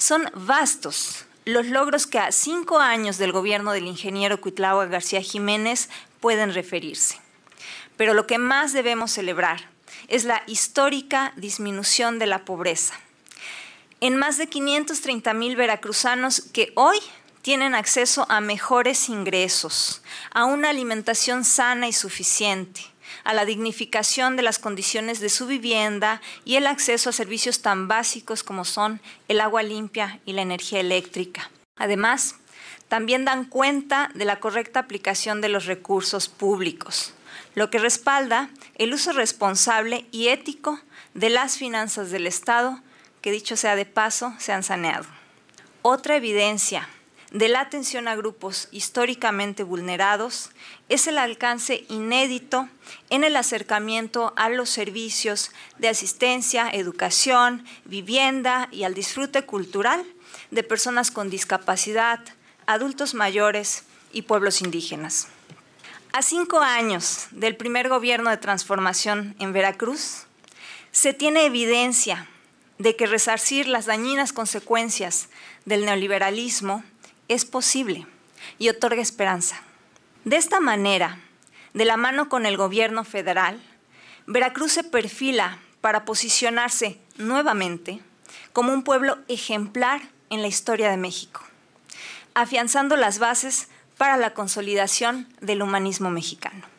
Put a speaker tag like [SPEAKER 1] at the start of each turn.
[SPEAKER 1] Son vastos los logros que a cinco años del gobierno del ingeniero Cuitlahua García Jiménez pueden referirse. Pero lo que más debemos celebrar es la histórica disminución de la pobreza. En más de 530 mil veracruzanos que hoy tienen acceso a mejores ingresos, a una alimentación sana y suficiente, a la dignificación de las condiciones de su vivienda y el acceso a servicios tan básicos como son el agua limpia y la energía eléctrica. Además, también dan cuenta de la correcta aplicación de los recursos públicos, lo que respalda el uso responsable y ético de las finanzas del Estado, que dicho sea de paso, se han saneado. Otra evidencia de la atención a grupos históricamente vulnerados es el alcance inédito en el acercamiento a los servicios de asistencia, educación, vivienda y al disfrute cultural de personas con discapacidad, adultos mayores y pueblos indígenas. A cinco años del primer gobierno de transformación en Veracruz, se tiene evidencia de que resarcir las dañinas consecuencias del neoliberalismo es posible y otorga esperanza. De esta manera, de la mano con el gobierno federal, Veracruz se perfila para posicionarse nuevamente como un pueblo ejemplar en la historia de México, afianzando las bases
[SPEAKER 2] para la consolidación del humanismo mexicano.